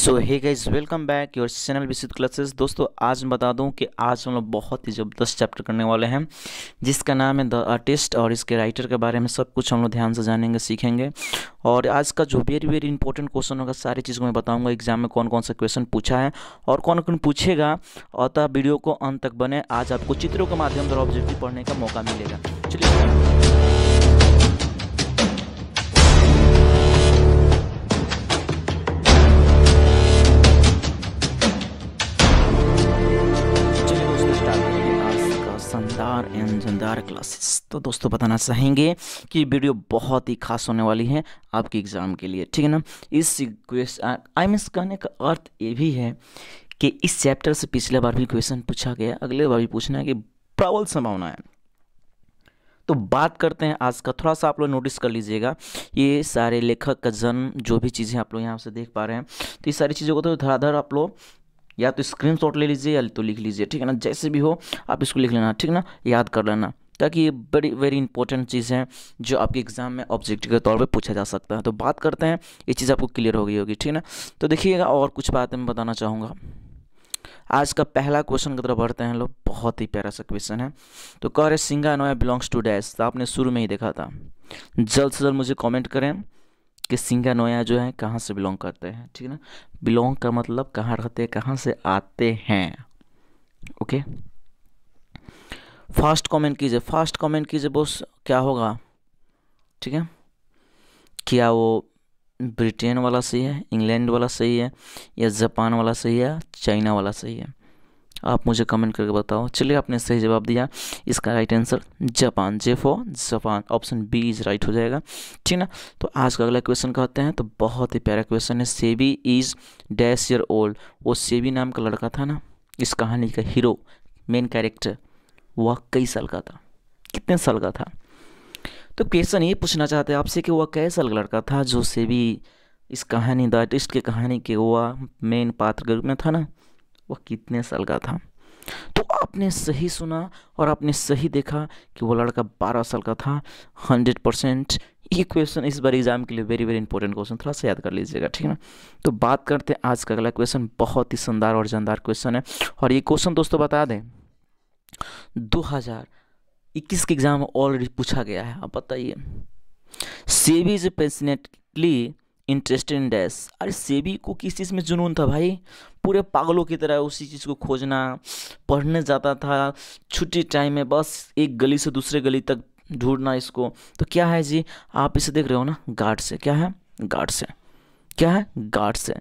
So hey guys welcome back your channel विसित classes दोस्तों आज मैं बता दूं कि आज हम लोग बहुत ही ज़बरदस्त चैप्टर करने वाले हैं जिसका नाम है द आर्टिस्ट और इसके राइटर के बारे में सब कुछ हम लोग ध्यान से जानेंगे सीखेंगे और आज का जो वेरी वेरी इंपॉर्टेंट क्वेश्चन होगा सारी चीज़ को मैं बताऊँगा एग्जाम में कौन कौन सा क्वेश्चन पूछा है और कौन कौन पूछेगा अतः वीडियो को अंत तक बने आज आपको चित्रों के माध्यम द्वारा ऑब्जेक्टिव पढ़ने का मौका मिलेगा चलिए आर एन जंदार क्लासेस तो दोस्तों बताना चाहेंगे कि वीडियो बहुत ही खास होने वाली है आपके एग्ज़ाम के लिए ठीक है ना इस क्वेश्चन आई मीन्स कहने का अर्थ ये भी है कि इस चैप्टर से पिछले बार भी क्वेश्चन पूछा गया अगले बार भी पूछना है कि प्रबल संभावना है तो बात करते हैं आज का थोड़ा सा आप लोग नोटिस कर लीजिएगा ये सारे लेखक का जन्म जो भी चीज़ें आप लोग यहाँ से देख पा रहे हैं तो ये सारी चीज़ों को तो धड़ाधड़ आप लोग या तो स्क्रीन ले लीजिए या तो लिख लीजिए ठीक है ना जैसे भी हो आप इसको लिख लेना ठीक ना याद कर लेना ताकि ये बड़ी वेरी इंपॉर्टेंट चीज़ है जो आपके एग्ज़ाम में ऑब्जेक्टिव के तौर पे पूछा जा सकता है तो बात करते हैं ये चीज़ आपको क्लियर हो गई होगी ठीक ना तो देखिएगा और कुछ बातें मैं बताना चाहूँगा आज का पहला क्वेश्चन की तरफ बढ़ते हैं लोग बहुत ही प्यारा सा क्वेश्चन है तो कह रहे Shiga Noah belongs to dash तो आपने शुरू में ही देखा था जल्द से जल्द मुझे कॉमेंट करें कि नोया जो है कहाँ से बिलोंग करते हैं ठीक है ना बिलोंग का मतलब कहाँ रहते हैं कहाँ से आते हैं ओके फास्ट कमेंट कीजिए फास्ट कमेंट कीजिए बोस क्या होगा ठीक है क्या वो ब्रिटेन वाला सही है इंग्लैंड वाला सही है या जापान वाला सही है चाइना वाला सही है आप मुझे कमेंट करके बताओ चलिए आपने सही जवाब दिया इसका right answer Japan J for Japan option B is right हो जाएगा ठीक ना तो आज का अगला क्वेश्चन कहते हैं तो बहुत ही प्यारा क्वेश्चन है Sebi is dash year old वो सेबी नाम का लड़का था ना इस कहानी का हीरो मेन कैरेक्टर वह कई साल का था कितने साल का था तो क्वेश्चन ये पूछना चाहते हैं आपसे कि वह कई साल का लड़का था जो सेबी इस कहानी द आर्टिस्ट की कहानी के वह मेन पात्र के रूप में था ना वह कितने साल का था तो आपने सही सुना और आपने सही देखा कि वो लड़का बारह साल का था हंड्रेड परसेंट ये क्वेश्चन इस बार एग्जाम के लिए वेरी वेरी इंपॉर्टेंट क्वेश्चन थोड़ा सा याद कर लीजिएगा ठीक है ना तो बात करते हैं आज का अगला क्वेश्चन बहुत ही शानदार और जानदार क्वेश्चन है और ये क्वेश्चन दोस्तों बता दें 2021 के एग्जाम ऑलरेडी पूछा गया है आप बताइए सेवी इज इंटरेस्ट इन डैश अरे सेबी को किस चीज़ में जुनून था भाई पूरे पागलों की तरह उसी चीज़ को खोजना पढ़ने जाता था छुट्टी टाइम में बस एक गली से दूसरे गली तक ढूंढना इसको तो क्या है जी आप इसे देख रहे हो ना गार्ड से क्या है गार्ड से क्या है गार्ड से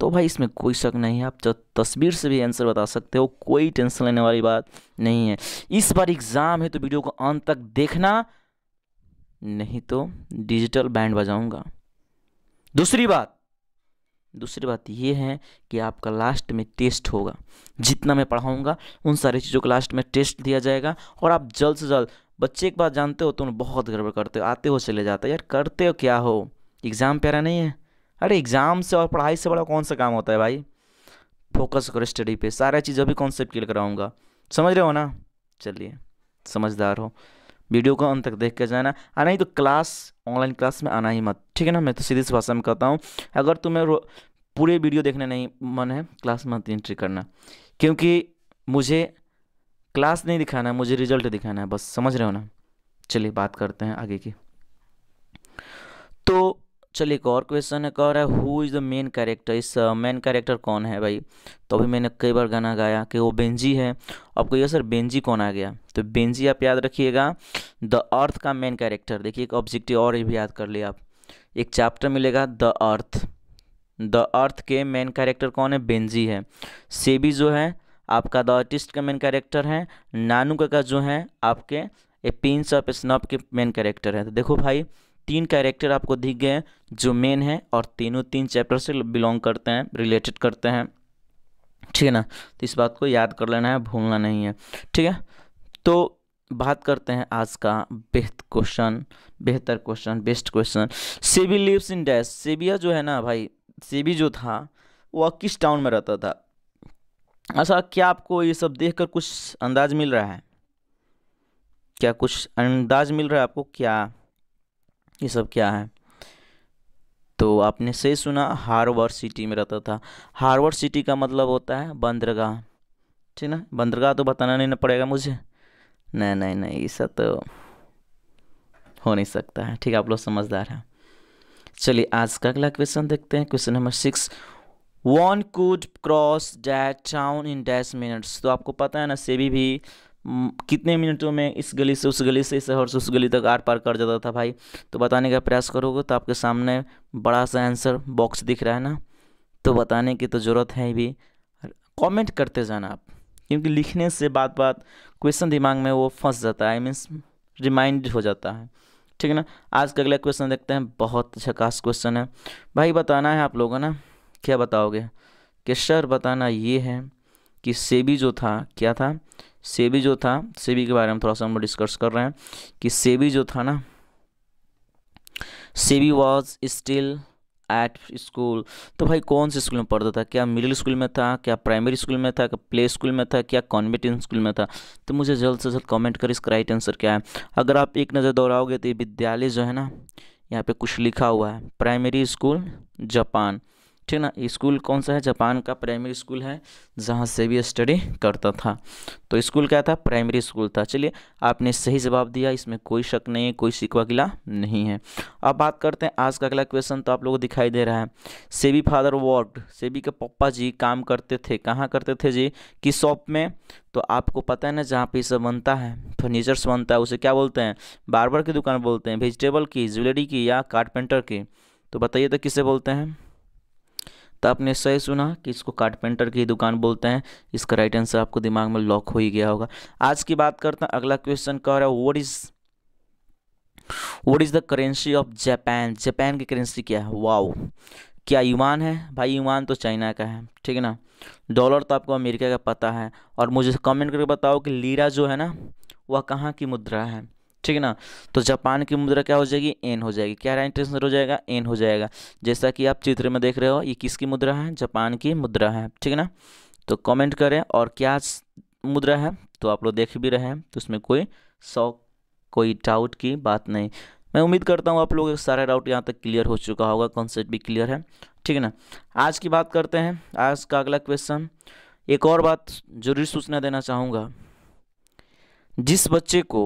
तो भाई इसमें कोई शक नहीं है आप जो तो तस्वीर से भी आंसर बता सकते हो कोई टेंशन लेने वाली बात नहीं है इस बार एग्ज़ाम है तो वीडियो को अंत तक देखना नहीं तो डिजिटल बैंड बजाऊंगा दूसरी बात दूसरी बात ये है कि आपका लास्ट में टेस्ट होगा जितना मैं पढ़ाऊँगा उन सारी चीज़ों को लास्ट में टेस्ट दिया जाएगा और आप जल्द से जल्द बच्चे एक बात जानते हो तो उन्हें बहुत गड़बड़ करते हो आते हो चले जाते हो यार करते हो क्या हो एग्ज़ाम प्यारा नहीं है अरे एग्ज़ाम से और पढ़ाई से बड़ा कौन सा काम होता है भाई फोकस करो स्टडी पर सारा चीज़ अभी कॉन्सेप्ट क्लियर कराऊँगा समझ रहे हो ना चलिए समझदार हो वीडियो को अंत तक देख कर जाना और नहीं तो क्लास ऑनलाइन क्लास में आना ही मत ठीक है ना मैं तो सीधी सी भाषा में कहता हूँ अगर तुम्हें पूरे वीडियो देखने नहीं मन है क्लास में मत एंट्री करना क्योंकि मुझे क्लास नहीं दिखाना है मुझे रिजल्ट दिखाना है बस समझ रहे हो ना चलिए बात करते हैं आगे की तो चलिए एक और क्वेश्चन कह रहा है who is the main character इस मेन uh, कैरेक्टर कौन है भाई तो अभी मैंने कई बार गाना गाया कि वो बेंजी है आपको ये सर बेंजी कौन आ गया तो बेंजी आप याद रखिएगा द अर्थ का मेन कैरेक्टर देखिए एक ऑब्जेक्टिव और भी याद कर लिया आप एक चैप्टर मिलेगा द अर्थ द अर्थ के मेन कैरेक्टर कौन है बेंजी है सेबी जो है आपका द आर्टिस्ट का मेन कैरेक्टर है नानू का जो है आपके ए पिंस ऑफ स्नप के मेन कैरेक्टर है तो देखो भाई तीन कैरेक्टर आपको दिख गए हैं जो मेन है और तीनों तीन चैप्टर से बिलोंग करते हैं रिलेटेड करते हैं ठीक है ना तो इस बात को याद कर लेना है भूलना नहीं है ठीक है तो बात करते हैं आज का बेहतर क्वेश्चन बेहतर question best question Sebi lives in dash सेबिया जो है ना भाई सेबी जो था वह किस टाउन में रहता था अच्छा क्या आपको ये सब देखकर कुछ अंदाज मिल रहा है क्या कुछ अंदाज मिल रहा है आपको क्या ये सब क्या है तो आपने से सुना हार्वर्ड सिटी में रहता था हार्वर्ड सिटी का मतलब होता है बंदरगाह ठीक ना बंदरगाह तो बताना नहीं ना पड़ेगा मुझे नहीं नहीं नहीं ऐसा तो हो नहीं सकता है ठीक आप लोग समझदार हैं चलिए आज का अगला क्वेश्चन देखते हैं question number six one could cross that town in dash minutes तो आपको पता है ना सेबी भी कितने मिनटों में इस गली से उस गली से इस शहर से उस गली तक आर पार कर जाता था भाई तो बताने का प्रयास करोगे तो आपके सामने बड़ा सा आंसर बॉक्स दिख रहा है ना तो बताने की तो ज़रूरत है भी कमेंट करते जाना आप क्योंकि लिखने से बात बात क्वेश्चन दिमाग में वो फंस जाता है आई मीन्स रिमाइंड हो जाता है ठीक है ना आज का अगला क्वेश्चन देखते हैं बहुत अच्छा खास क्वेश्चन है भाई बताना है आप लोगों ना क्या बताओगे कि सर बताना ये है कि सेबी जो था क्या था सेबी जो था सेबी के बारे में थोड़ा सा हम डिस्कस कर रहे हैं कि सेबी जो था ना Sebi was still at school तो भाई कौन से स्कूल में पढ़ता था क्या मिडिल स्कूल में था क्या प्राइमरी स्कूल में था क्या प्ले स्कूल में था क्या कॉन्वेंट स्कूल में था तो मुझे जल्द से जल्द कमेंट कर इसका राइट आंसर क्या है अगर आप एक नज़र दोहराओगे तो ये विद्यालय जो है ना यहाँ पे कुछ लिखा हुआ है प्राइमरी स्कूल जापान ठीक ना स्कूल कौन सा है जापान का प्राइमरी स्कूल है जहाँ से भी स्टडी करता था तो स्कूल क्या था प्राइमरी स्कूल था चलिए आपने सही जवाब दिया इसमें कोई शक नहीं है कोई सिकवा गिला नहीं है अब बात करते हैं आज का अगला क्वेश्चन तो आप लोगों को दिखाई दे रहा है सेबी फादर वॉट सेबी के पप्पा जी काम करते थे कहाँ करते थे जी किस शॉप में तो आपको पता है ना जहाँ पे सब बनता है फर्नीचर्स बनता है उसे क्या बोलते हैं बार की दुकान बोलते हैं वेजिटेबल की ज्वेलरी की या कारपेंटर की तो बताइए तो किसे बोलते हैं तो आपने सही सुना कि इसको कारपेंटर की दुकान बोलते हैं इसका राइट आंसर आपको दिमाग में लॉक हो ही गया होगा आज की बात करते हैं अगला क्वेश्चन कह रहा है what is what is the currency of Japan Japan की करेंसी क्या है वाओ क्या युवान है भाई युवान तो चाइना का है ठीक है ना डॉलर तो आपको अमेरिका का पता है और मुझे कमेंट करके बताओ कि लीरा जो है ना वह कहाँ की मुद्रा है ठीक है ना तो जापान की मुद्रा क्या हो जाएगी एन हो जाएगी क्या राइट आंसर हो जाएगा एन हो जाएगा जैसा कि आप चित्र में देख रहे हो ये किसकी मुद्रा है जापान की मुद्रा है ठीक है ना तो कमेंट करें और क्या मुद्रा है तो आप लोग देख भी रहे हैं तो उसमें कोई शौक कोई डाउट की बात नहीं मैं उम्मीद करता हूँ आप लोग सारा डाउट यहाँ तक क्लियर हो चुका होगा कॉन्सेप्ट भी क्लियर है ठीक है ना आज की बात करते हैं आज का अगला क्वेश्चन एक और बात जरूरी सूचना देना चाहूँगा जिस बच्चे को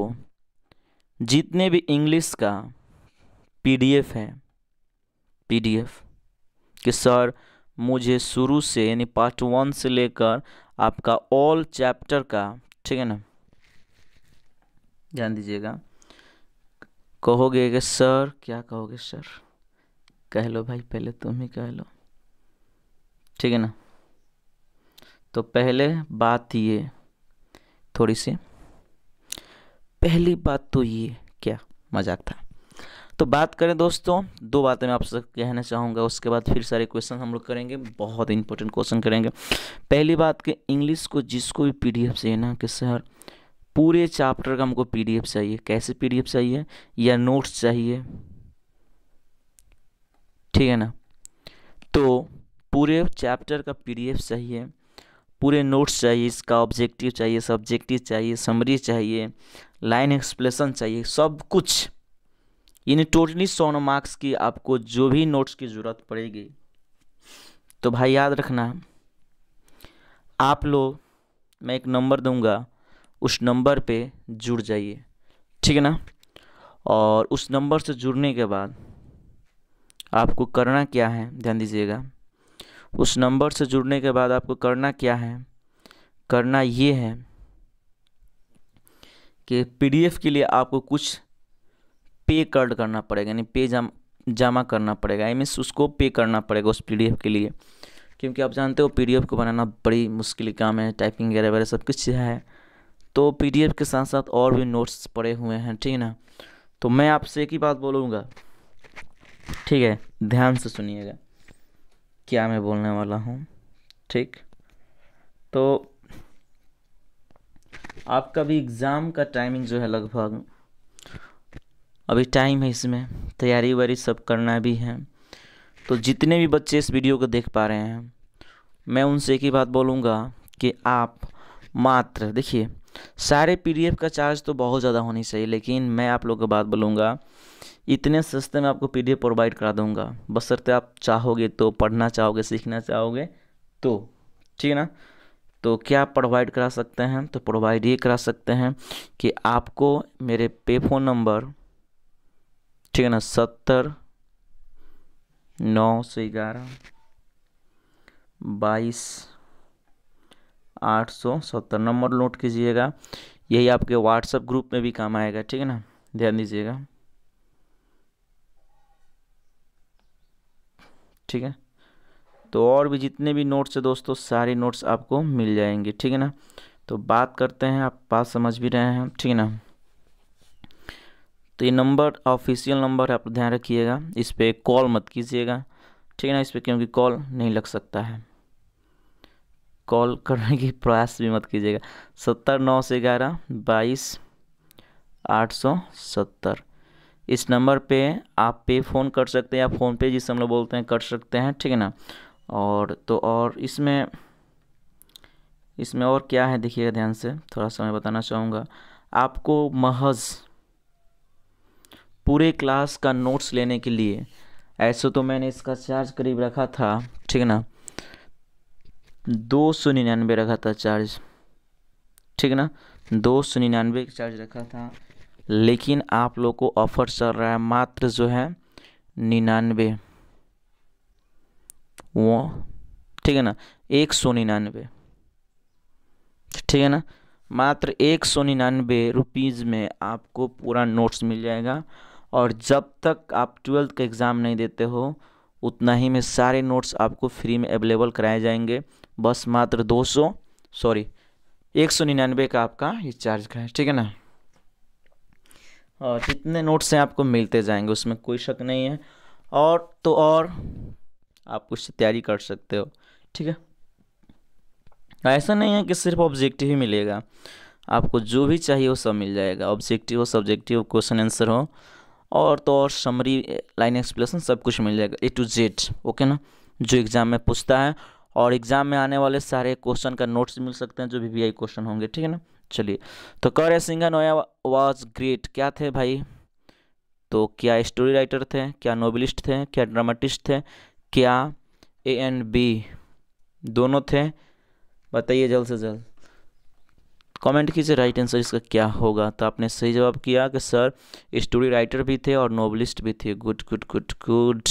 जितने भी इंग्लिश का पीडीएफ है पीडीएफ कि सर मुझे शुरू से यानी पार्ट वन से लेकर आपका ऑल चैप्टर का ठीक है ना ध्यान दीजिएगा कहोगे कि सर क्या कहोगे सर कह लो भाई पहले तुम ही कह लो ठीक है ना तो पहले बात ये थोड़ी सी पहली बात तो ये क्या मजाक था तो बात करें दोस्तों दो बातें मैं आपसे कहना चाहूँगा उसके बाद फिर सारे क्वेश्चन हम लोग करेंगे बहुत इंपॉर्टेंट क्वेश्चन करेंगे पहली बात कि इंग्लिश को जिसको भी एफ चाहिए ना कि सर पूरे चैप्टर का हमको एफ चाहिए कैसे एफ चाहिए या नोट्स चाहिए ठीक है ना तो पूरे चैप्टर का एफ चाहिए पूरे नोट्स चाहिए इसका ऑब्जेक्टिव चाहिए सब्जेक्टिव चाहिए समरी चाहिए लाइन एक्सप्लेसन चाहिए सब कुछ यानी टोटली सौ मार्क्स की आपको जो भी नोट्स की ज़रूरत पड़ेगी तो भाई याद रखना आप लोग मैं एक नंबर दूंगा उस नंबर पे जुड़ जाइए ठीक है ना और उस नंबर से जुड़ने के बाद आपको करना क्या है ध्यान दीजिएगा उस नंबर से जुड़ने के बाद आपको करना क्या है करना ये है कि पीडीएफ के लिए आपको कुछ पे कर्ड करना पड़ेगा यानी पे जम जमा करना पड़ेगा आई मीन्स उसको पे करना पड़ेगा उस पीडीएफ के लिए क्योंकि आप जानते हो पीडीएफ को बनाना बड़ी मुश्किल काम है टाइपिंग वगैरह वगैरह सब कुछ है तो पीडीएफ के साथ साथ और भी नोट्स पड़े हुए हैं ठीक है ना तो मैं आपसे एक ही बात बोलूँगा ठीक है ध्यान से सुनिएगा क्या मैं बोलने वाला हूँ ठीक तो आपका भी एग्ज़ाम का टाइमिंग जो है लगभग अभी टाइम है इसमें तैयारी वारी सब करना भी है तो जितने भी बच्चे इस वीडियो को देख पा रहे हैं मैं उनसे एक ही बात बोलूँगा कि आप मात्र देखिए सारे पीडीएफ का चार्ज तो बहुत ज़्यादा होनी चाहिए लेकिन मैं आप लोग को बात बोलूँगा इतने सस्ते में आपको पीडीएफ प्रोवाइड करा दूंगा बशर्ते आप चाहोगे तो पढ़ना चाहोगे सीखना चाहोगे तो ठीक है ना तो क्या प्रोवाइड करा सकते हैं तो प्रोवाइड ये करा सकते हैं कि आपको मेरे पे फ़ोन नंबर ठीक है ना सत्तर नौ सौ ग्यारह बाईस आठ सौ सत्तर नंबर नोट कीजिएगा यही आपके व्हाट्सएप ग्रुप में भी काम आएगा ठीक है ना ध्यान दीजिएगा ठीक है तो और भी जितने भी नोट्स है दोस्तों सारे नोट्स आपको मिल जाएंगे ठीक है ना तो बात करते हैं आप बात समझ भी रहे हैं ठीक है ना तो ये नंबर ऑफिशियल नंबर आप ध्यान रखिएगा इस पर कॉल मत कीजिएगा ठीक है ना इस पर क्योंकि कॉल नहीं लग सकता है कॉल करने की प्रयास भी मत कीजिएगा सत्तर नौ से ग्यारह बाईस आठ सौ सत्तर इस नंबर पे आप पे फ़ोन कर सकते हैं या फ़ोन पे जिसे हम लोग बोलते हैं कर सकते हैं ठीक है ना और तो और इसमें इसमें और क्या है देखिएगा ध्यान से थोड़ा सा मैं बताना चाहूँगा आपको महज पूरे क्लास का नोट्स लेने के लिए ऐसे तो मैंने इसका चार्ज करीब रखा था ठीक है ना दो सौ निन्यानवे रखा था चार्ज ठीक है ना दो सौ निन्यानवे चार्ज रखा था लेकिन आप लोग को ऑफर चल रहा है मात्र जो है निन्यानवे वो ठीक है ना एक सौ निन्यानवे ठीक है ना मात्र एक सौ निन्यानवे रुपीज़ में आपको पूरा नोट्स मिल जाएगा और जब तक आप ट्वेल्थ का एग्ज़ाम नहीं देते हो उतना ही में सारे नोट्स आपको फ्री में अवेलेबल कराए जाएंगे बस मात्र दो सौ सॉरी एक सौ निन्यानवे का आपका ये चार्ज का है ठीक है ना और जितने नोट्स हैं आपको मिलते जाएंगे उसमें कोई शक नहीं है और तो और आप उससे तैयारी कर सकते हो ठीक है ऐसा नहीं है कि सिर्फ ऑब्जेक्टिव ही मिलेगा आपको जो भी चाहिए वो सब मिल जाएगा ऑब्जेक्टिव हो सब्जेक्टिव क्वेश्चन आंसर हो और तो और समरी लाइन एक्सप्लेसन सब कुछ मिल जाएगा ए टू जेड ओके ना जो एग्ज़ाम में पूछता है और एग्ज़ाम में आने वाले सारे क्वेश्चन का नोट्स मिल सकते हैं जो भी वी क्वेश्चन होंगे ठीक है ना चलिए तो कर सिंघा नोया वॉज ग्रेट क्या थे भाई तो क्या स्टोरी राइटर थे क्या नोबलिस्ट थे क्या ड्रामाटिस्ट थे क्या ए एंड बी दोनों थे बताइए जल्द से जल्द कमेंट कीजिए राइट आंसर इसका क्या होगा तो आपने सही जवाब किया कि सर स्टोरी राइटर भी थे और नोबलिस्ट भी थे गुड गुड गुड गुड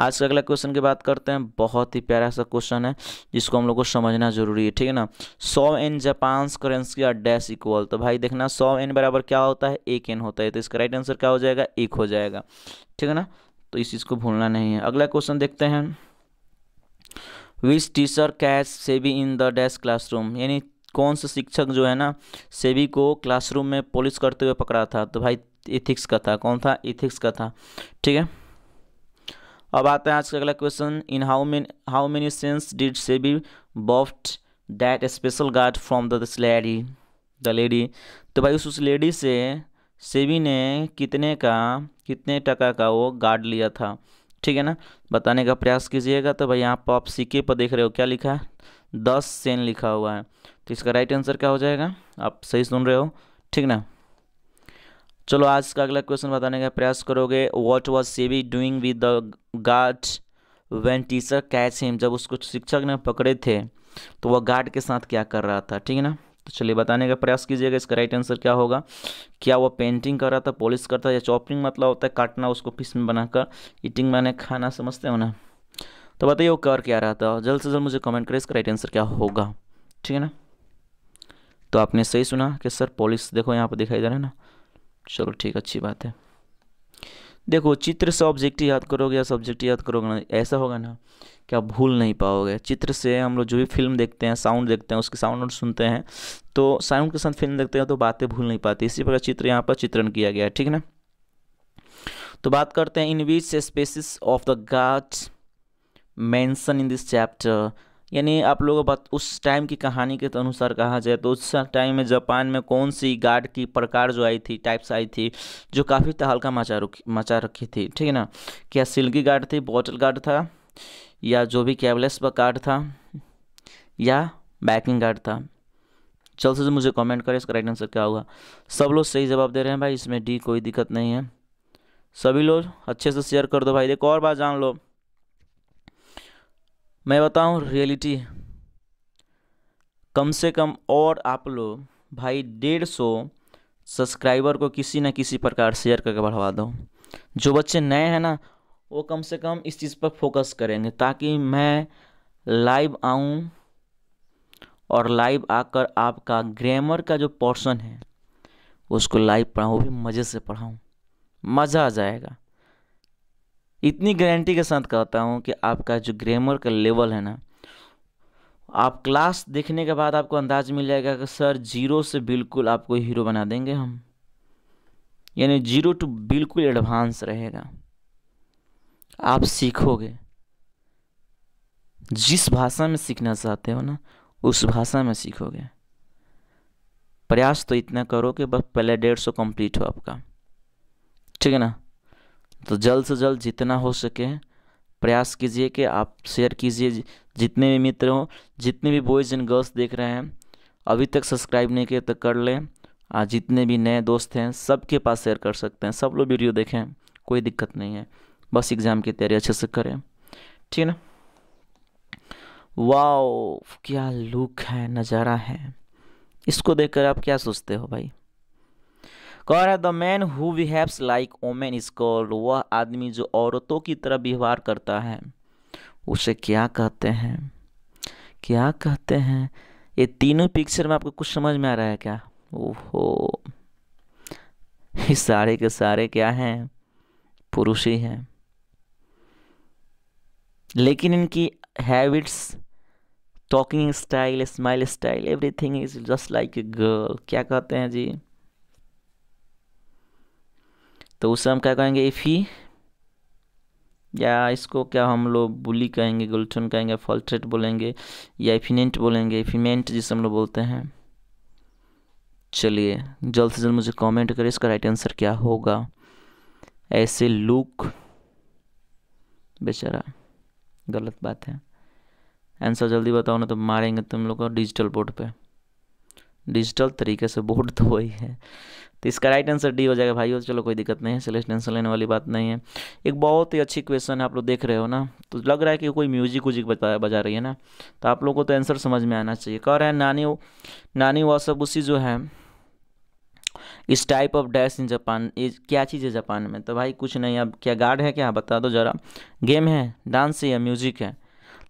आज के अगला क्वेश्चन की बात करते हैं बहुत ही प्यारा सा क्वेश्चन है जिसको हम लोग को समझना जरूरी है ठीक है ना सौ एन जापान्स करेंसी या डैश इक्वल तो भाई देखना सौ एन बराबर क्या होता है एक एन होता है तो इसका राइट आंसर क्या हो जाएगा एक हो जाएगा ठीक है ना तो इस चीज़ को भूलना नहीं है अगला क्वेश्चन देखते हैं which teacher catch Sebi in the dash classroom यानी कौन सा शिक्षक जो है ना सेबी को क्लासरूम में पोलिस करते हुए पकड़ा था तो भाई इथिक्स का था कौन था इथिक्स का था ठीक है अब आते हैं आज का अगला question in how many how many cents did Sebi bought that special gourd from the lady the lady तो भाई उस उस लेडी से सेबी ने कितने का कितने टका का वो गार्ड लिया था ठीक है ना बताने का प्रयास कीजिएगा तो भाई यहाँ पर आप सिक्के पर देख रहे हो क्या लिखा है दस सेन लिखा हुआ है तो इसका राइट आंसर क्या हो जाएगा आप सही सुन रहे हो ठीक ना चलो आज का अगला क्वेश्चन बताने का प्रयास करोगे what was Sebi doing with the gourd when teacher catch him जब उसको शिक्षक ने पकड़े थे तो वह गार्ड के साथ क्या कर रहा था ठीक है ना तो चलिए बताने का प्रयास कीजिएगा इसका राइट आंसर क्या होगा क्या वो पेंटिंग कर रहा था पॉलिश करता था या चॉपिंग मतलब होता है काटना उसको पीस में बनाकर ईटिंग मैंने खाना समझते हो ना तो बताइए वो कर क्या रहा था जल्द से जल्द मुझे कमेंट करें इसका राइट आंसर क्या होगा ठीक है ना तो आपने सही सुना कि सर पॉलिश देखो यहाँ पर दिखाई दे रहा है ना चलो ठीक अच्छी बात है देखो चित्र से ऑब्जेक्ट याद करोगे या सब्जेक्ट याद करोगे ना ऐसा होगा ना कि आप भूल नहीं पाओगे चित्र से हम लोग जो भी फिल्म देखते हैं साउंड देखते हैं उसके साउंड और सुनते हैं तो साउंड के साथ फिल्म देखते हैं तो बातें भूल नहीं पाती इसी प्रकार चित्र यहाँ पर चित्रण किया गया है ठीक है ना तो बात करते हैं in which species of the gourds mention in this chapter यानी आप लोगों बात उस टाइम की कहानी के अनुसार कहा जाए तो उस टाइम में जापान में कौन सी गार्ड की प्रकार जो आई थी टाइप्स आई थी जो काफ़ी तहलका मचा रुखी मचा रखी थी ठीक है ना क्या सिल्की गार्ड थी बॉटल गार्ड था या जो भी कैबलेस गार्ड था या बैकिंग गार्ड था जल्द से मुझे कमेंट करें इसका राइट आंसर क्या होगा सब लोग सही जवाब दे रहे हैं भाई इसमें डी कोई दिक्कत नहीं है सभी लोग अच्छे से शेयर कर दो भाई देखो और बात जान लो मैं बताऊं रियलिटी कम से कम और आप लोग भाई डेढ़ सौ सब्सक्राइबर को किसी ना किसी प्रकार शेयर करके बढ़वा दो जो बच्चे नए हैं ना वो कम से कम इस चीज़ पर फोकस करेंगे ताकि मैं लाइव आऊं और लाइव आकर आपका ग्रामर का जो पोर्शन है उसको लाइव पढ़ाऊँ वो भी मज़े से पढ़ाऊँ मज़ा आ जाएगा इतनी गारंटी के साथ कहता हूँ कि आपका जो ग्रामर का लेवल है ना आप क्लास देखने के बाद आपको अंदाज मिल जाएगा कि सर जीरो से बिल्कुल आपको हीरो बना देंगे हम यानी जीरो टू बिल्कुल एडवांस रहेगा आप सीखोगे जिस भाषा में सीखना चाहते हो ना उस भाषा में सीखोगे प्रयास तो इतना करो कि बस पहले डेढ़ सौ कम्प्लीट हो आपका ठीक है ना तो जल्द से जल्द जितना हो सके प्रयास कीजिए कि आप शेयर कीजिए जितने भी मित्र हों जितने भी बॉयज़ एंड गर्ल्स देख रहे हैं अभी तक सब्सक्राइब नहीं किए तो कर लें आज जितने भी नए दोस्त हैं सबके पास शेयर कर सकते हैं सब लोग वीडियो देखें कोई दिक्कत नहीं है बस एग्ज़ाम की तैयारी अच्छे से करें ठीक है ना वाओ क्या लुक है नज़ारा है इसको देखकर आप क्या सोचते हो भाई कह रहा है the man who behaves like woman is called वह आदमी जो औरतों की तरह व्यवहार करता है उसे क्या कहते हैं क्या कहते हैं ये तीनों पिक्चर में आपको कुछ समझ में आ रहा है क्या ओहो ये सारे के सारे क्या हैं पुरुष ही हैं लेकिन इनकी habits talking style smile style everything is just like a girl क्या कहते हैं जी तो उसे हम क्या कहेंगे इफ़ ही या इसको क्या हम लोग बुली कहेंगे गुलटन कहेंगे फॉल्ट्रेट बोलेंगे या इफिनेंट बोलेंगे इफिमेंट जिसे हम लोग बोलते हैं चलिए जल्द से जल्द मुझे कमेंट करें इसका राइट आंसर क्या होगा ऐसे लुक बेचारा गलत बात है आंसर जल्दी बताओ ना तो मारेंगे तुम लोग डिजिटल बोर्ड पर डिजिटल तरीके से बोर्ड तो वही है तो इसका राइट आंसर डी हो जाएगा भाई चलो कोई दिक्कत नहीं है इसलिए टेंशन लेने वाली बात नहीं है एक बहुत ही अच्छी क्वेश्चन है आप लोग देख रहे हो ना तो लग रहा है कि कोई म्यूजिक व्यूजिक बजा बजा रही है ना तो आप लोग को तो आंसर समझ में आना चाहिए कह रहे हैं नानी नानी वासबुसी जो है इस type of dash in Japan ये क्या चीज़ है जापान में तो भाई कुछ नहीं अब क्या गार्ड है क्या बता दो ज़रा गेम है डांस है या म्यूजिक है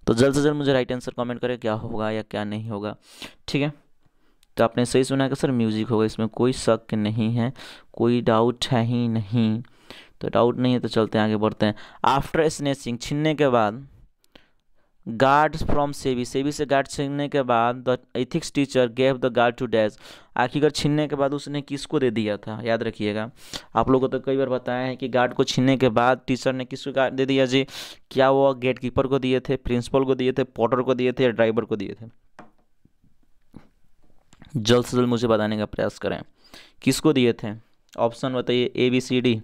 तो जल्द से जल्द मुझे राइट आंसर कमेंट करें क्या होगा या क्या नहीं होगा ठीक है तो आपने सही सुना कि सर म्यूज़िक होगा इसमें कोई शक नहीं है कोई डाउट है ही नहीं तो डाउट नहीं है तो चलते आगे बढ़ते हैं आफ्टर स्नेचिंग छीनने के बाद गार्ड फ्रॉम सेवी सेवी से गार्ड छीनने के बाद the ethics teacher gave the gourd to dash आखिरकार छीनने के बाद उसने किसको दे दिया था याद रखिएगा आप लोगों को तो कई बार बताया है कि गार्ड को छीनने के बाद टीचर ने किसको गार्ड दे दिया जी क्या वो गेट कीपर को दिए थे प्रिंसिपल को दिए थे पोर्टर को दिए थे या ड्राइवर को दिए थे जल्द से जल्द मुझे बताने का प्रयास करें किसको दिए थे ऑप्शन बताइए ए बी सी डी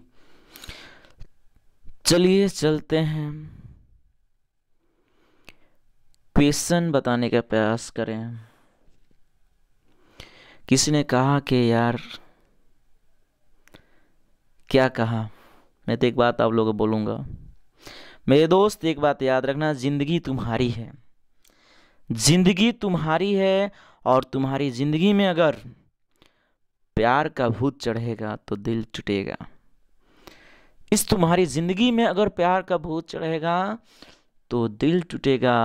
चलिए चलते हैं क्वेश्चन बताने का प्रयास करें किसी ने कहा कि यार क्या कहा मैं तो एक बात आप लोगों को बोलूँगा मेरे दोस्त एक बात याद रखना ज़िंदगी तुम्हारी है ज़िंदगी तुम्हारी है और तुम्हारी ज़िंदगी में अगर प्यार का भूत चढ़ेगा तो दिल टूटेगा इस तुम्हारी ज़िंदगी में अगर प्यार का भूत चढ़ेगा तो दिल टूटेगा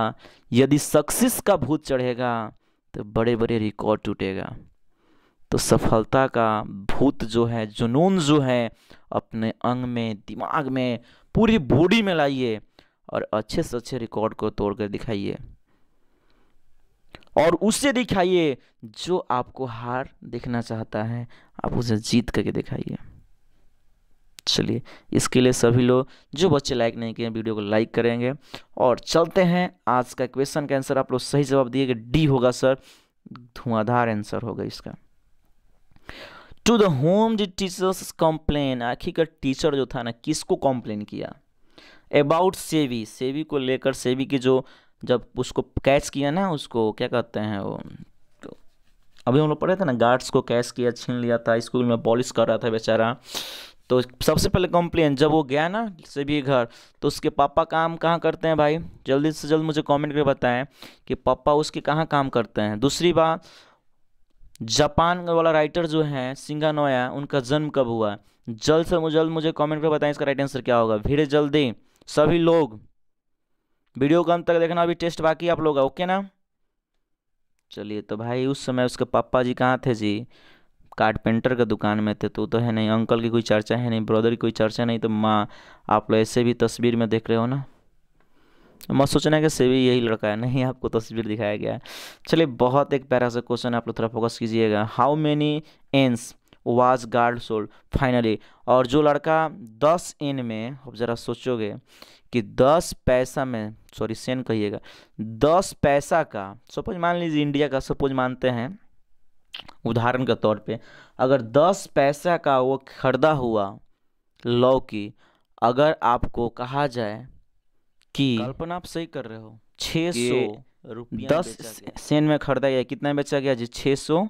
यदि सक्सेस का भूत चढ़ेगा तो बड़े बड़े रिकॉर्ड टूटेगा तो सफलता का भूत जो है जुनून जो है अपने अंग में दिमाग में पूरी बॉडी में लाइए और अच्छे से अच्छे रिकॉर्ड को तोड़कर दिखाइए और उसे दिखाइए जो आपको हार देखना चाहता है आप उसे जीत करके दिखाइए चलिए इसके लिए सभी लोग जो बच्चे लाइक नहीं किए वीडियो को लाइक करेंगे और चलते हैं आज का क्वेश्चन का आंसर आप लोग सही जवाब दिए कि डी होगा सर धुआंधार आंसर होगा इसका to the home did teachers complain आखिरकार टीचर जो था ना किसको कंप्लेन किया अबाउट सेवी सेवी को लेकर सेवी की जो जब उसको कैच किया ना उसको क्या कहते हैं वो तो अभी हम लोग पढ़े थे ना गार्ड्स को कैच किया छीन लिया था स्कूल में पॉलिश कर रहा था बेचारा तो सबसे पहले कंप्लेन जब वो गया ना से भी घर तो उसके पापा काम कहाँ करते हैं भाई जल्दी से जल्द मुझे कमेंट करके बताएं कि पापा उसके कहाँ काम करते हैं दूसरी बात जापान वाला राइटर जो है सिंगानोया उनका जन्म कब हुआ जल्द से जल्द मुझे कमेंट करके बताएं इसका राइट आंसर क्या होगा भीड़ जल्दी सभी लोग वीडियो को अंत तक देखना अभी टेस्ट बाकी आप लोग ओके ना चलिए तो भाई उस समय उसके पापा जी कहाँ थे जी कारपेंटर के दुकान में थे तो तो है नहीं अंकल की कोई चर्चा है नहीं ब्रदर की कोई चर्चा नहीं तो माँ आप लोग ऐसे भी तस्वीर में देख रहे हो ना तो मत सोचना कि से भी यही लड़का है नहीं आपको तस्वीर दिखाया गया है चलिए बहुत एक प्यारा सा क्वेश्चन आप लोग थोड़ा फोकस कीजिएगा how many yens was gourd sold finally और जो लड़का दस एन में अब ज़रा सोचोगे कि दस पैसा में सॉरी सेन कहिएगा दस पैसा का सपोज मान लीजिए इंडिया का सपोज मानते हैं उदाहरण के तौर पे अगर दस पैसा का वो खरीदा हुआ लौकी अगर आपको कहा जाए कि कल्पना आप सही कर रहे हो छः सौ दस सेन में खरीदा गया कितना बेचा गया जी छः सौ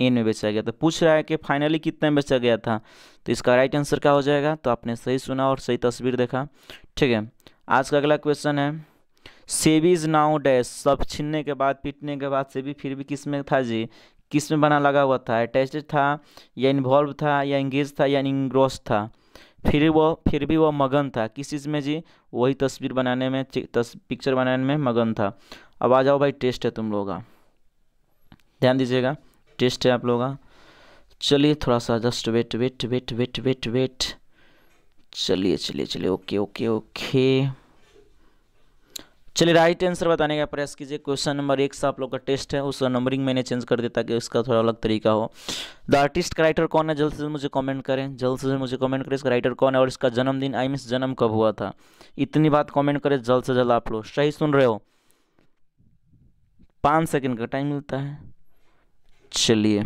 इन में बेचा गया था पूछ रहा है कि फाइनली कितने में बेचा गया था तो इसका राइट आंसर क्या हो जाएगा तो आपने सही सुना और सही तस्वीर देखा ठीक है आज का अगला क्वेश्चन है सेबीज नाउ डैश सब छीनने के बाद पीटने के बाद सेबी फिर भी किस में था जी किस में बना लगा हुआ था अटैचड था या इन्वॉल्व था या इंगेज था या इंग्रोस था फिर वो फिर भी वो मगन था किस चीज़ में जी वही तस्वीर बनाने में तस, पिक्चर बनाने में मगन था अब आ जाओ भाई टेस्ट है तुम लोगों का ध्यान दीजिएगा टेस्ट है आप लोगों का चलिए थोड़ा सा just wait wait wait wait wait wait चलिए चलिए चलिए ओके ओके ओके चलिए राइट आंसर बताने का प्रयास कीजिए क्वेश्चन नंबर एक से आप लोग का टेस्ट है उसका नंबरिंग मैंने चेंज कर दिया ताकि उसका थोड़ा अलग तरीका हो द आर्टिस्ट का राइटर कौन है जल्द से जल्द मुझे कमेंट करें जल्द से जल्द मुझे कमेंट करें इसका राइटर कौन है और इसका जन्मदिन आई मीन जन्म कब हुआ था इतनी बात कॉमेंट करें जल्द से जल्द आप लोग सही सुन रहे हो पाँच सेकेंड का टाइम मिलता है चलिए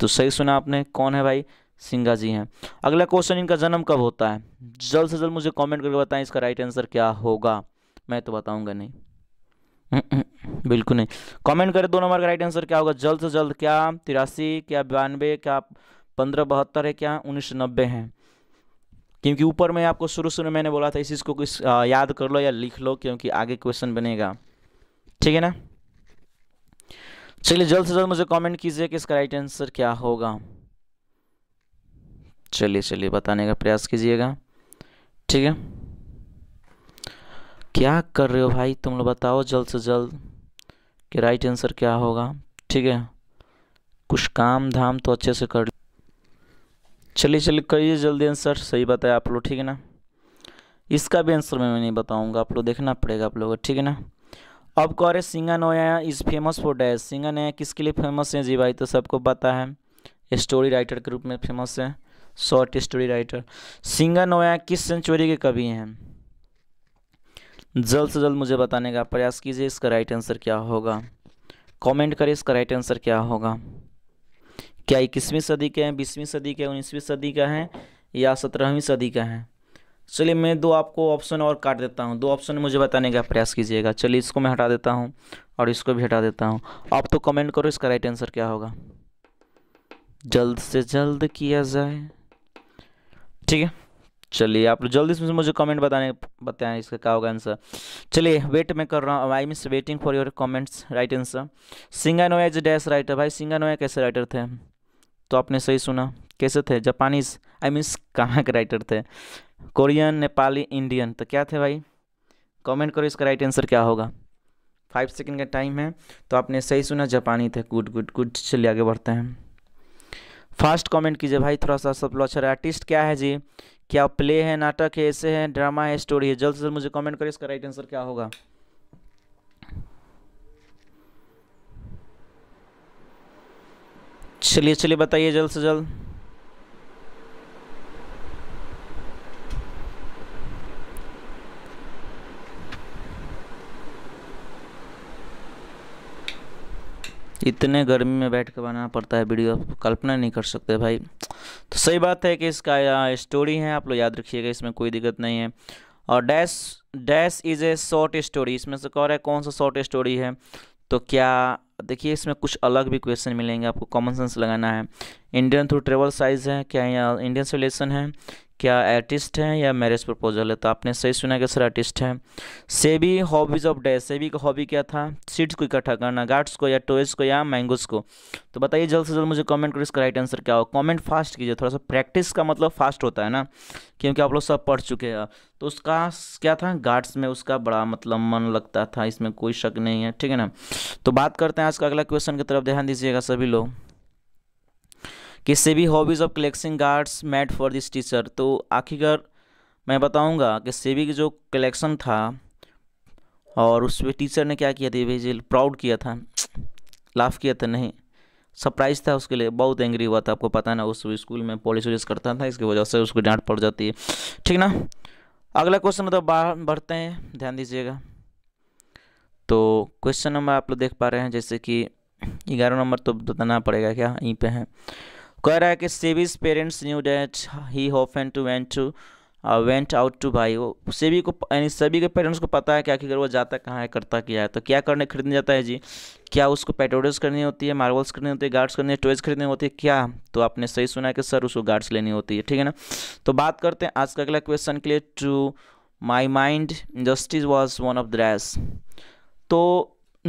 तो सही सुना आपने कौन है भाई सिंगा जी हैं अगला क्वेश्चन इनका जन्म कब होता है जल्द से जल्द मुझे कमेंट करके बताएं इसका राइट आंसर क्या होगा मैं तो बताऊंगा नहीं हम्म, बिल्कुल नहीं कमेंट करें दो नंबर का राइट आंसर क्या होगा जल्द से जल्द क्या तिरासी क्या बयानबे क्या पंद्रह बहत्तर है क्या उन्नीस नब्बे है क्योंकि ऊपर में आपको शुरू शुरू मैंने बोला था इस चीज़ को कुछ याद कर लो या लिख लो क्योंकि आगे क्वेश्चन बनेगा ठीक है ना चलिए जल्द से जल्द मुझे कमेंट कीजिए कि इसका राइट आंसर क्या होगा चलिए चलिए बताने का प्रयास कीजिएगा ठीक है क्या कर रहे हो भाई तुम लोग बताओ जल्द से जल्द कि राइट आंसर क्या होगा ठीक है कुछ काम धाम तो अच्छे से कर चलिए चलिए करिए जल्दी आंसर सही बताया आप लोग ठीक है ना इसका भी आंसर मैं नहीं बताऊंगा आप लोग देखना पड़ेगा आप लोगों को ठीक है ना अब कह रहे Shiga Naoya is famous for dash Shiga Naoya किसके लिए फेमस है जी भाई तो सबको पता है स्टोरी राइटर के रूप में फेमस है short story writer Shiga Naoya किस सेंचुरी के कवि हैं जल्द से जल्द मुझे बताने का प्रयास कीजिए इसका राइट आंसर क्या होगा कमेंट करें इसका राइट आंसर क्या होगा क्या इक्कीसवीं सदी के हैं बीसवीं सदी के उन्नीसवीं सदी का है या सत्रहवीं सदी का है चलिए मैं दो आपको ऑप्शन और काट देता हूँ दो ऑप्शन मुझे बताने का प्रयास कीजिएगा चलिए इसको मैं हटा देता हूँ और इसको भी हटा देता हूँ आप तो कमेंट करो इसका राइट आंसर क्या होगा जल्द से जल्द किया जाए ठीक है चलिए आप जल्दी से मुझे कमेंट बताने बताएं इसका क्या होगा आंसर चलिए वेट मैं कर रहा हूँ I miss waiting for your comments right answer Shiga Naoya is dash writer भाई सिंगा नोया कैसे राइटर थे तो आपने सही सुना कैसे थे जापानीज आई मीन्स कहाँ के राइटर थे कोरियन नेपाली इंडियन तो क्या थे भाई कमेंट करो इसका राइट आंसर क्या होगा फाइव सेकंड का टाइम है तो आपने सही सुना जापानी थे गुड गुड गुड चलिए आगे बढ़ते हैं फास्ट कमेंट कीजिए भाई थोड़ा सा सब लोग अच्छा आर्टिस्ट क्या है जी क्या प्ले है नाटक है ऐसे है ड्रामा है स्टोरी है जल्द से जल्द मुझे कॉमेंट करो इसका राइट आंसर क्या होगा चलिए चलिए बताइए जल्द से जल्द इतने गर्मी में बैठ कर बनाना पड़ता है वीडियो कल्पना नहीं कर सकते भाई तो सही बात है कि इसका स्टोरी है आप लोग याद रखिएगा इसमें कोई दिक्कत नहीं है और dash dash is a short story इसमें से कह रहा है कौन सा शॉर्ट स्टोरी है तो क्या देखिए इसमें कुछ अलग भी क्वेश्चन मिलेंगे आपको कॉमन सेंस लगाना है इंडियन थ्रू ट्रेवल साइज है क्या यहाँ इंडियन सिविलेशन है क्या आर्टिस्ट हैं या मैरिज प्रपोजल है तो आपने सही सुना कि सर आर्टिस्ट हैं Seibei hobbies of the Seibei का हॉबी क्या था सीड्स को इकट्ठा करना गार्ड्स को या टोएज को या मैंगोज को तो बताइए जल्द से जल्द मुझे कमेंट करो इसका राइट आंसर क्या हो कमेंट फास्ट कीजिए थोड़ा सा प्रैक्टिस का मतलब फास्ट होता है ना क्योंकि आप लोग सब पढ़ चुके हैं तो उसका क्या था गार्ड्स में उसका बड़ा मतलब मन लगता था इसमें कोई शक नहीं है ठीक है ना तो बात करते हैं आज का अगला क्वेश्चन की तरफ ध्यान दीजिएगा सभी लोग किससे भी hobbies of collection gourds made for this teacher तो आखिरकार मैं बताऊंगा कि सेबी का जो कलेक्शन था और उस पर टीचर ने क्या किया था भाई प्राउड किया था लाफ किया था नहीं सरप्राइज था उसके लिए बहुत एंग्री हुआ था आपको पता ना उस स्कूल में पॉलिस वॉलिस करता था इसकी वजह से उसको डांट पड़ जाती है ठीक ना अगला क्वेश्चन मतलब तो बढ़ते हैं ध्यान दीजिएगा तो क्वेश्चन नंबर आप लोग देख पा रहे हैं जैसे कि ग्यारह नंबर तो बताना पड़ेगा क्या यहीं पर है कह रहा है कि Seibei's parents knew that he often to went to went out to buy वो सेबी को यानी सभी के पेरेंट्स को पता है कि आखिर वो जाता कहाँ है करता क्या है तो क्या करने खरीदने जाता है जी क्या उसको पेटोडोज करनी होती है मार्बल्स करनी होती है गार्ड्स करनी है टॉयज खरीदनी होती है क्या तो आपने सही सुना है कि सर उसको गार्ड्स लेनी होती है ठीक है ना तो बात करते हैं आज का अगला क्वेश्चन के लिए to my mind justice was one of the race तो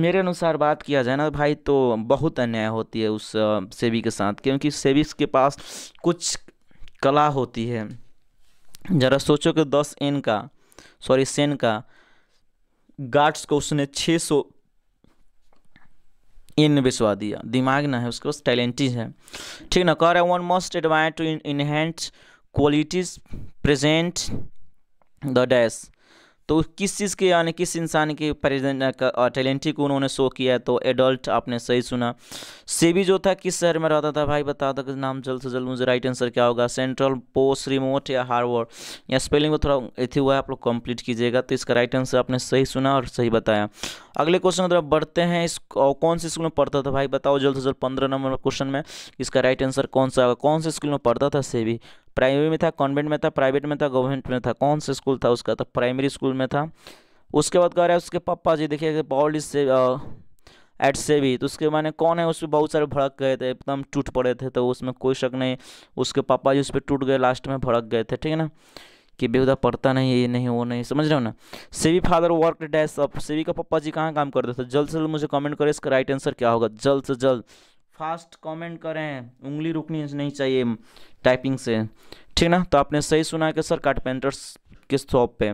मेरे अनुसार बात किया जाए ना भाई तो बहुत अन्याय होती है उस सेवी के साथ क्योंकि सेविक्स के पास कुछ कला होती है ज़रा सोचो कि दस एन का सॉरी सेन का गार्ड्स को उसने छः सौ इन बिचवा दिया दिमाग ना है उसके पास टैलेंटेज है ठीक ना कह रहा one must endeavour to enhance qualities present the dash तो किस चीज़ के यानी किस इंसान के टैलेंटी को उन्होंने शो किया है तो एडल्ट आपने सही सुना सेबी जो था किस शहर में रहता था भाई बता दो नाम जल्द से जल्द मुझे राइट आंसर क्या होगा सेंट्रल पोस्ट रिमोट या हार्वर्ड या स्पेलिंग को थोड़ा एथी हुआ है आप लोग कंप्लीट कीजिएगा तो इसका राइट आंसर आपने सही सुना और सही बताया अगले क्वेश्चन की तरफ बढ़ते हैं इस कौन से स्कूल में पढ़ता था भाई बताओ जल्द से जल्द पंद्रह नंबर क्वेश्चन में इसका राइट आंसर कौन सा होगा कौन से स्कूल में पढ़ता था सेबी प्राइमरी में था कॉन्वेंट में था प्राइवेट में था गवर्नमेंट में था कौन सा स्कूल था उसका तो प्राइमरी स्कूल में था उसके बाद कह रहा है उसके पापा जी देखिए बॉल से एट से भी तो उसके माने कौन है उसमें बहुत सारे भड़क गए थे एकदम टूट पड़े थे तो उसमें कोई शक नहीं उसके पापा जी उस पर टूट गए लास्ट में भड़क गए थे ठीक है ना कि बेहुदा पढ़ता नहीं ये नहीं वो नहीं समझ रहे हो ना सेवी फादर वर्क डैश अब सेवी का पापा जी कहाँ काम करते थे जल्द से जल्द मुझे कमेंट करें इसका राइट आंसर क्या होगा जल्द से जल्द फास्ट कमेंट करें उंगली रुकनी नहीं चाहिए टाइपिंग से ठीक ना तो आपने सही सुना कि सर कार्टपेंटर्स किस शॉप पे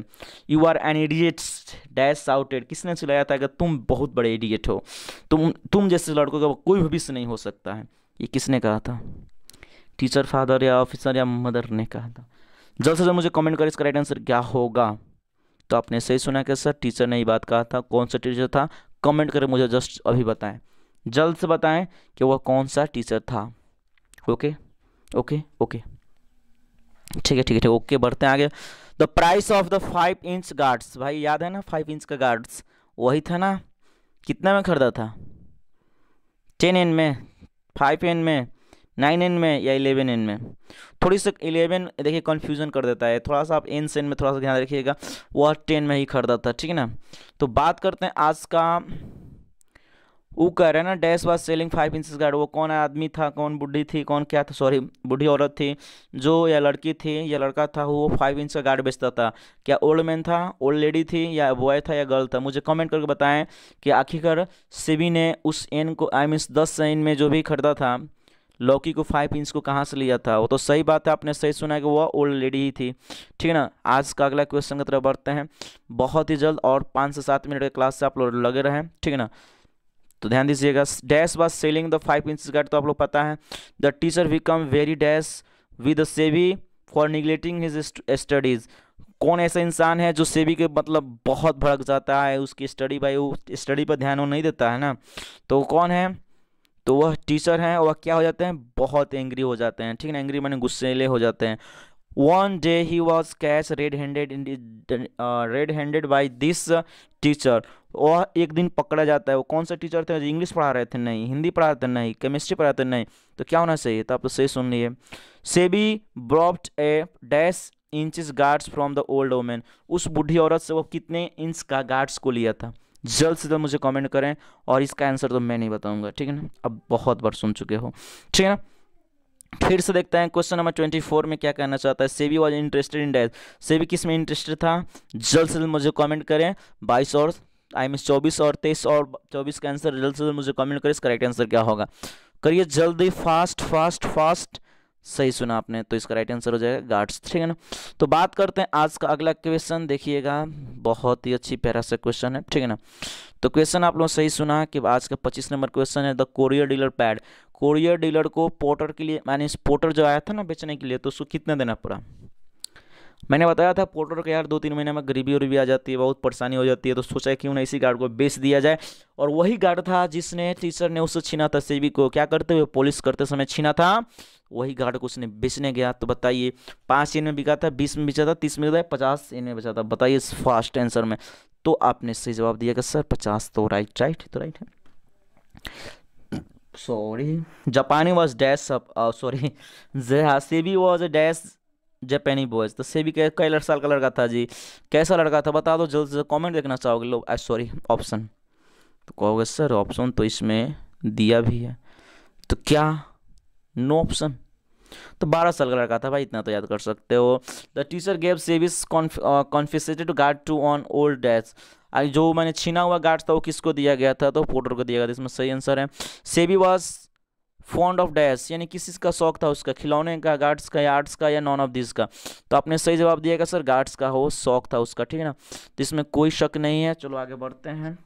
you are an idiots dash outed किसने चलाया था कि तुम बहुत बड़े इडियट हो तुम तुम जैसे लड़कों का कोई भविष्य नहीं हो सकता है ये किसने कहा था टीचर फादर या ऑफिसर या मदर ने कहा था जल्द से जल्द मुझे कमेंट करें इसका राइट आंसर क्या होगा तो आपने सही सुना कि सर टीचर ने ये बात कहा था कौन सा टीचर था कमेंट करें मुझे जस्ट अभी बताएं जल्द से बताएं कि वह कौन सा टीचर था ओके okay? ओके ओके ठीक है ठीक है ठीक ओके बढ़ते हैं आगे the price of the five inch gourds भाई याद है ना फाइव इंच का गार्ड्स वही था ना कितना में खरीदा था टेन एन में फाइव एन में नाइन एन में या इलेवन एन में थोड़ी सी इलेवन देखिए कन्फ्यूजन कर देता है थोड़ा सा आप एन सेन में थोड़ा सा ध्यान रखिएगा वह टेन में ही खरीदा था ठीक है ना तो बात करते हैं आज का वो कह रहे हैं ना dash was selling five inches गाड़ी वो कौन आदमी था कौन बुढ़ी थी कौन क्या था सॉरी बुढ़ी औरत थी जो या लड़की थी या लड़का था वो फाइव इंच का गाड़ी बेचता था क्या ओल्ड मैन था ओल्ड लेडी थी या बॉय था या गर्ल था मुझे कमेंट करके बताएं कि आखिरकार सिबी ने उस एन को आई मीन दस एन में जो भी खरीदा था लौकी को फाइव इंच को कहाँ से लिया था वो तो सही बात है आपने सही सुना है कि वह ओल्ड लेडी ही थी ठीक है ना आज का अगला क्वेश्चन की तरफ बढ़ते हैं बहुत ही जल्द और पाँच से सात मिनट के क्लास से आप लोग लगे रहें ठीक है ना तो ध्यान दीजिएगा dash was selling the five inch guide तो आप लोग पता है the teacher become very dash with Seibei for neglecting his studies कौन ऐसा इंसान है जो सेवी के मतलब बहुत भड़क जाता है उसकी स्टडी भाई वो स्टडी पर ध्यान वो नहीं देता है ना तो कौन है तो वह टीचर हैं वह क्या हो जाते हैं बहुत एंग्री हो जाते हैं ठीक है ना एंग्री मैंने गुस्सेले हो जाते हैं one day he was catch red-handed in the, uh, red-handed by this teacher uh, वह एक दिन पकड़ा जाता है वो कौन सा टीचर थे जो इंग्लिश पढ़ा रहे थे नहीं हिंदी पढ़ा रहे थे नहीं केमिस्ट्री पढ़ाते थे नहीं तो क्या होना चाहिए तो आप तो सही सुन लिए Seibei bought a dash inches gourds from the old women उस बूढ़ी औरत से वो कितने इंच का गार्ड्स को लिया था जल्द से जल्द मुझे कमेंट करें और इसका आंसर तो मैं नहीं बताऊंगा ठीक है ना अब बहुत बार सुन चुके हो ठीक है ना फिर से देखते हैं क्वेश्चन नंबर ट्वेंटी फोर में क्या कहना चाहता है Seibei was interested in death Seibei किस में इंटरेस्टेड था जल्द से जल्द मुझे कमेंट करें बाईस और आई मीन चौबीस और तेईस और चौबीस का आंसर जल्द से जल्द मुझे कमेंट करें इस करेक्ट आंसर क्या होगा करिए जल्दी फास्ट फास्ट फास्ट सही सुना आपने तो इसका राइट आंसर हो जाएगा गार्ड्स ठीक है ना तो बात करते हैं आज का अगला क्वेश्चन देखिएगा बहुत ही अच्छी पैरा से क्वेश्चन है ठीक है ना तो क्वेश्चन आप ने सही सुना कि आज का पच्चीस नंबर क्वेश्चन है the curio dealer paid curio dealer को पोर्टर के लिए मैंने इस पोर्टर जो आया था ना बेचने के लिए तो उसको कितना देना पड़ा मैंने बताया था पोर्टर का यार दो तीन महीने में गरीबी भी आ जाती है बहुत परेशानी हो जाती है तो सोचा क्यों ना इसी गार्ड को बेच दिया जाए और वही गार्ड था जिसने टीचर ने उससे छीना था सेवी को क्या करते हुए पुलिस करते समय छीना था वही गार्ड को उसने बेचने गया तो बताइए पाँच इन में बिका था बीस में बेचा था तीस में बिका पचास इन में बेचा था बताइए फास्ट आंसर में तो आपने सही जवाब दिया कि सर पचास तो राइट राइट तो राइट है सॉरी जापानी was dash sorry uh, sorry sebi was a जापानी बॉयज़ तो सेबी भी कई साल का लड़का था जी कैसा लड़का था बता दो जल्द से कमेंट देखना चाहोगे लोग सॉरी uh, ऑप्शन तो कहोगे सर ऑप्शन तो इसमें दिया भी है तो क्या नो ऑप्शन तो बारह साल का लड़का था भाई इतना तो याद कर सकते हो द टीचर गेव सेविस confiscated gourd to on old dash जो मैंने छीना हुआ गार्ड था वो किसको दिया गया था तो पोर्टर को दिया गया था इसमें सही आंसर है सेवी वॉज फॉन्ड ऑफ डैश यानी किस चीज़ का शौक था उसका खिलौने का गार्ड्स का या आर्ट्स का या नॉन ऑफ दिस का तो आपने सही जवाब दिया गया सर गार्ड्स का हो शौक था उसका ठीक है ना तो इसमें कोई शक नहीं है चलो आगे बढ़ते हैं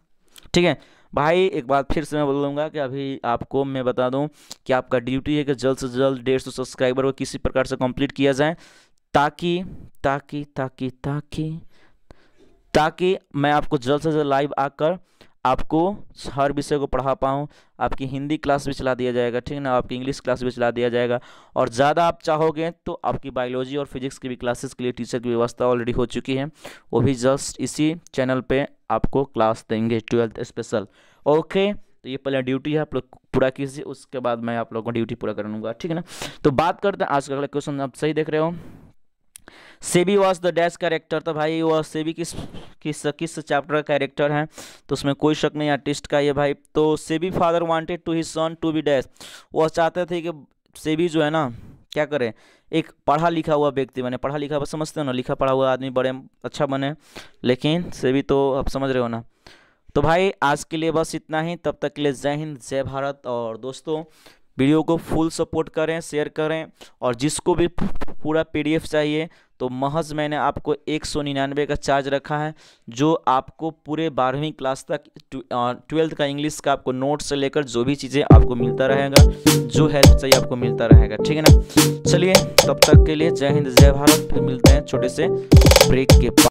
ठीक है भाई एक बात फिर से मैं बोल दूंगा कि अभी आपको मैं बता दूं कि आपका ड्यूटी है कि जल्द से जल्द डेढ़ सौ सब्सक्राइबर को किसी प्रकार से कंप्लीट किया जाए ताकि ताकि ताकि ताकि ताकि मैं आपको जल्द से जल्द लाइव आकर आपको हर विषय को पढ़ा पाऊँ आपकी हिंदी क्लास भी चला दिया जाएगा ठीक है ना आपकी इंग्लिश क्लास भी चला दिया जाएगा और ज़्यादा आप चाहोगे तो आपकी बायोलॉजी और फिजिक्स की भी क्लासेस के लिए टीचर की व्यवस्था ऑलरेडी हो चुकी है वो भी जस्ट इसी चैनल पर आपको क्लास देंगे ट्वेल्थ स्पेशल ओके तो ये पहले ड्यूटी है आप लोग पूरा कीजिए उसके बाद मैं आप लोगों को ड्यूटी पूरा कर लूँगा ठीक है ना तो बात करते हैं आज का अगला क्वेश्चन आप सही देख रहे हो Seibei was the dash character तो भाई वह सेबी किस किस किस चैप्टर का कैरेक्टर है तो उसमें कोई शक नहीं आर्टिस्ट का ये भाई तो Seibei father wanted to his son to be dash वह चाहते थे कि सेबी जो है ना क्या करें एक पढ़ा लिखा हुआ व्यक्ति बने पढ़ा लिखा हुआ समझते हो ना लिखा पढ़ा हुआ आदमी बड़े अच्छा बने लेकिन सेबी तो आप समझ रहे हो ना तो भाई आज के लिए बस इतना ही तब तक के लिए जय हिंद जय भारत और दोस्तों वीडियो को फुल सपोर्ट करें शेयर करें और जिसको भी पूरा पीडीएफ चाहिए तो महज मैंने आपको एक सौ निन्यानवे का चार्ज रखा है जो आपको पूरे बारहवीं क्लास तक ट्वेल्थ का इंग्लिश का आपको नोट्स से लेकर जो भी चीज़ें आपको मिलता रहेगा जो हेल्प चाहिए आपको मिलता रहेगा ठीक है ना चलिए तब तक के लिए जय हिंद जय भारत फिर मिलते हैं छोटे से ब्रेक के बाद